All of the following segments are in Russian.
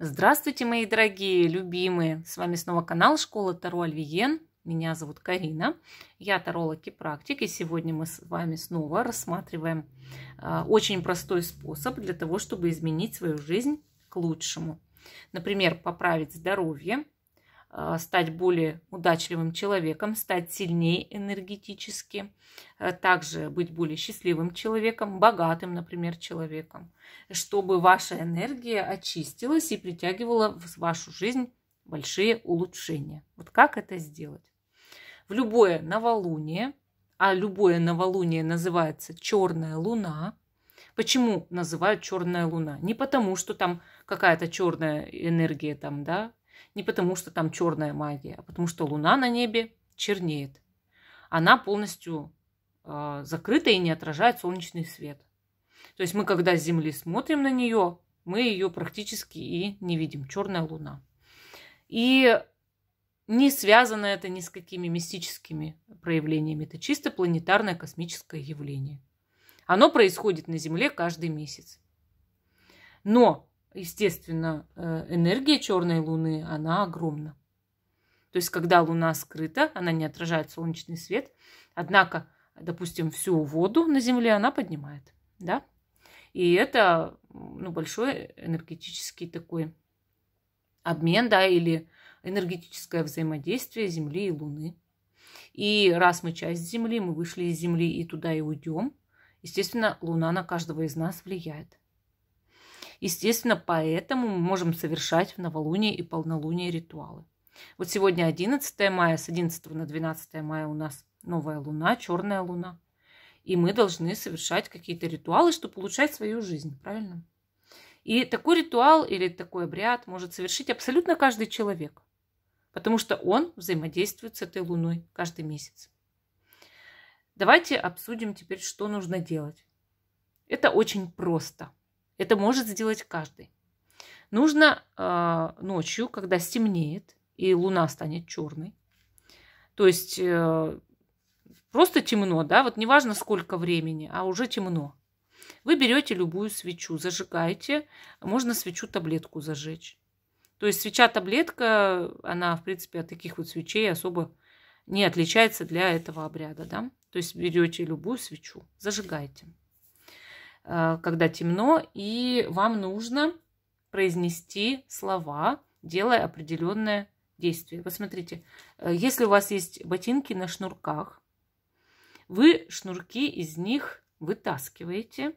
Здравствуйте, мои дорогие, любимые! С вами снова канал Школа Таро Альвиен. Меня зовут Карина, я таролог и практик, и сегодня мы с вами снова рассматриваем э, очень простой способ для того, чтобы изменить свою жизнь к лучшему. Например, поправить здоровье, а, стать более удачливым человеком, стать сильнее энергетически, э, также быть более счастливым человеком, богатым, например, человеком, чтобы ваша энергия очистилась и притягивала в вашу жизнь большие улучшения. Вот как это сделать? В любое новолуние, а любое новолуние называется черная луна, Почему называют черная луна? Не потому, что там какая-то черная энергия там, да, не потому, что там черная магия, а потому, что луна на небе чернеет. Она полностью э, закрыта и не отражает солнечный свет. То есть мы, когда с Земли смотрим на нее, мы ее практически и не видим. Черная луна. И не связано это ни с какими мистическими проявлениями. Это чисто планетарное космическое явление. Оно происходит на Земле каждый месяц. Но естественно, э, энергия черной Луны, она огромна. То есть, когда Луна скрыта, она не отражает солнечный свет, однако, допустим, всю воду на Земле она поднимает, да? И это ну, большой энергетический такой обмен, да, или энергетическое взаимодействие Земли и Луны. И раз мы часть Земли, мы вышли из Земли и туда и уйдем, естественно, Луна на каждого из нас влияет. Естественно, поэтому мы можем совершать в новолуние и полнолуние ритуалы. Вот сегодня 11 мая, с 11 на 12 мая у нас новая луна, черная луна. И мы должны совершать какие-то ритуалы, чтобы улучшать свою жизнь, правильно? И такой ритуал или такой обряд может совершить абсолютно каждый человек, потому что он взаимодействует с этой луной каждый месяц. Давайте обсудим теперь, что нужно делать. Это очень просто. Это может сделать каждый. Нужно э, ночью, когда стемнеет и луна станет черной, то есть э, просто темно, да, вот неважно сколько времени, а уже темно. Вы берете любую свечу, зажигаете, можно свечу таблетку зажечь. То есть свеча-таблетка, она, в принципе, от таких вот свечей особо не отличается для этого обряда, да. То есть берете любую свечу, зажигаете. Э, когда темно, и вам нужно произнести слова, делая определенное действие. Посмотрите, э, если у вас есть ботинки на шнурках, вы шнурки из них вытаскиваете.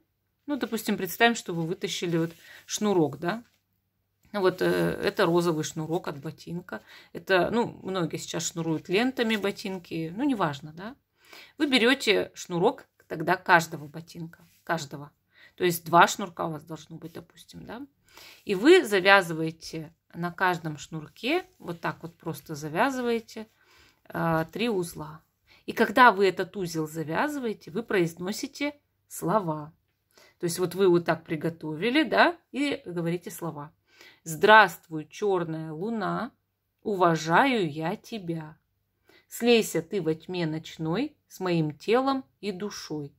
Ну, допустим, представим, что вы вытащили вот шнурок, да? Ну вот э, это розовый шнурок от ботинка. Это, ну, многие сейчас шнуруют лентами ботинки, ну, неважно, да? Вы берете шнурок тогда каждого ботинка каждого. То есть два шнурка у вас должно быть, допустим, да. И вы завязываете на каждом шнурке, вот так вот просто завязываете э, три узла. И когда вы этот узел завязываете, вы произносите слова. То есть вот вы вот так приготовили, да, и говорите слова. Здравствуй, черная луна, уважаю я тебя. Слейся ты во тьме ночной с моим телом и душой.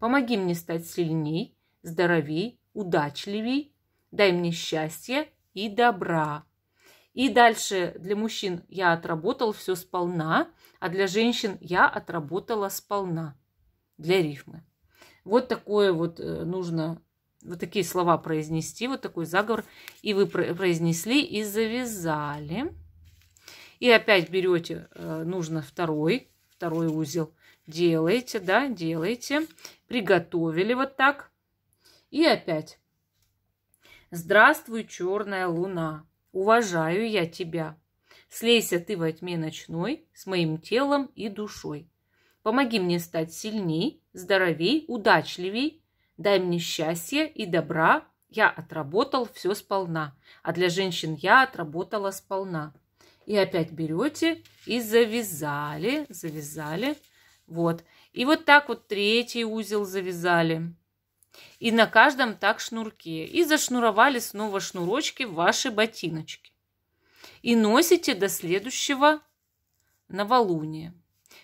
Помоги мне стать сильней, здоровей, удачливей. Дай мне счастья и добра. И дальше для мужчин я отработал все сполна, а для женщин я отработала сполна для рифмы. Вот такое вот э, нужно, вот такие слова произнести, вот такой заговор. И вы произнесли и завязали. И опять берете, э, нужно второй, второй узел – делаете, да, делаете, приготовили вот так. И опять. Здравствуй, черная луна, уважаю я тебя. Слейся ты во тьме ночной с моим телом и душой. Помоги мне стать сильней, здоровей, удачливей. Дай мне счастья и добра. Я отработал все сполна, а для женщин я отработала сполна. И опять берете и завязали, завязали. Вот. И вот так вот третий узел завязали. И на каждом так шнурки. И зашнуровали снова шнурочки в ваши ботиночки. И носите до следующего новолуния.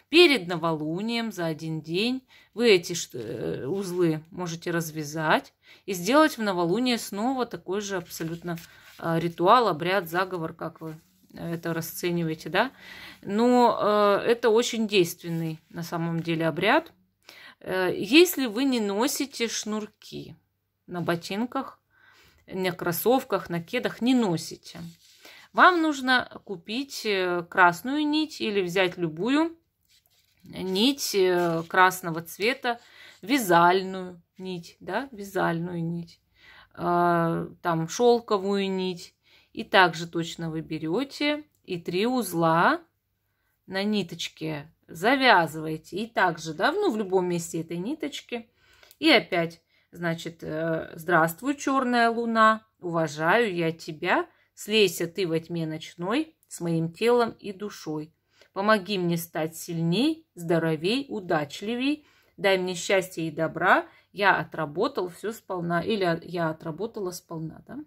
Перед новолунием за один день вы эти э, узлы можете развязать и сделать в новолуние снова такой же абсолютно а, ритуал, обряд, заговор, как вы это расцениваете, да. Но э, это очень действенный на самом деле обряд. Э, если вы не носите шнурки на ботинках, на кроссовках, на кедах, не носите, вам нужно купить э, красную нить или взять любую нить красного цвета, вязальную нить, да, вязальную нить, там шелковую нить и также точно вы берете и три узла на ниточке завязываете. И также, да, ну, в любом месте этой ниточки. И опять, значит, э, здравствуй, черная луна, уважаю я тебя, слейся ты во тьме ночной с моим телом и душой. Помоги мне стать сильней, здоровей, удачливей, дай мне счастья и добра, я отработал все сполна, или я отработала сполна, да?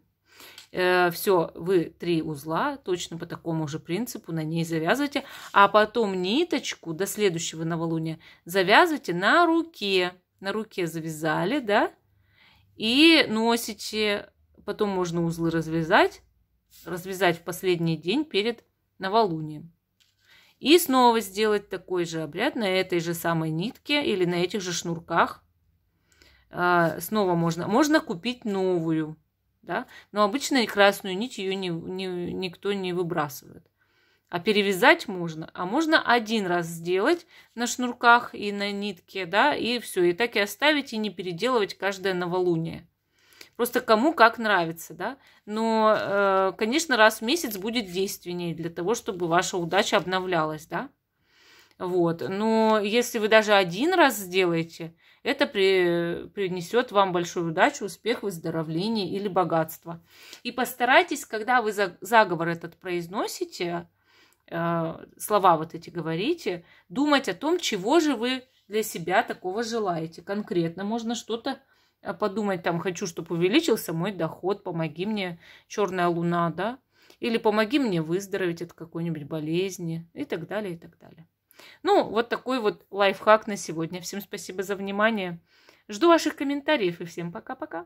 Э, все, вы три узла точно по такому же принципу на ней завязывайте, а потом ниточку до следующего новолуния завязывайте на руке. На руке завязали, да, и носите, потом можно узлы развязать, развязать в последний день перед новолунием. И снова сделать такой же обряд на этой же самой нитке или на этих же шнурках. Э, снова можно, можно купить новую да? Но обычно красную нить ее не, не, никто не выбрасывает. А перевязать можно. А можно один раз сделать на шнурках и на нитке, да, и все. И так и оставить, и не переделывать каждое новолуние. Просто кому как нравится, да. Но, э, конечно, раз в месяц будет действеннее для того, чтобы ваша удача обновлялась, да. Вот. Но если вы даже один раз сделаете, это при, принесет вам большую удачу, успех, выздоровление или богатство. И постарайтесь, когда вы за, заговор этот произносите, э, слова вот эти говорите, думать о том, чего же вы для себя такого желаете. Конкретно можно что-то э, подумать, там, хочу, чтобы увеличился мой доход, помоги мне, черная луна, да, или помоги мне выздороветь от какой-нибудь болезни и так далее, и так далее. Ну, вот такой вот лайфхак на сегодня. Всем спасибо за внимание. Жду ваших комментариев и всем пока-пока.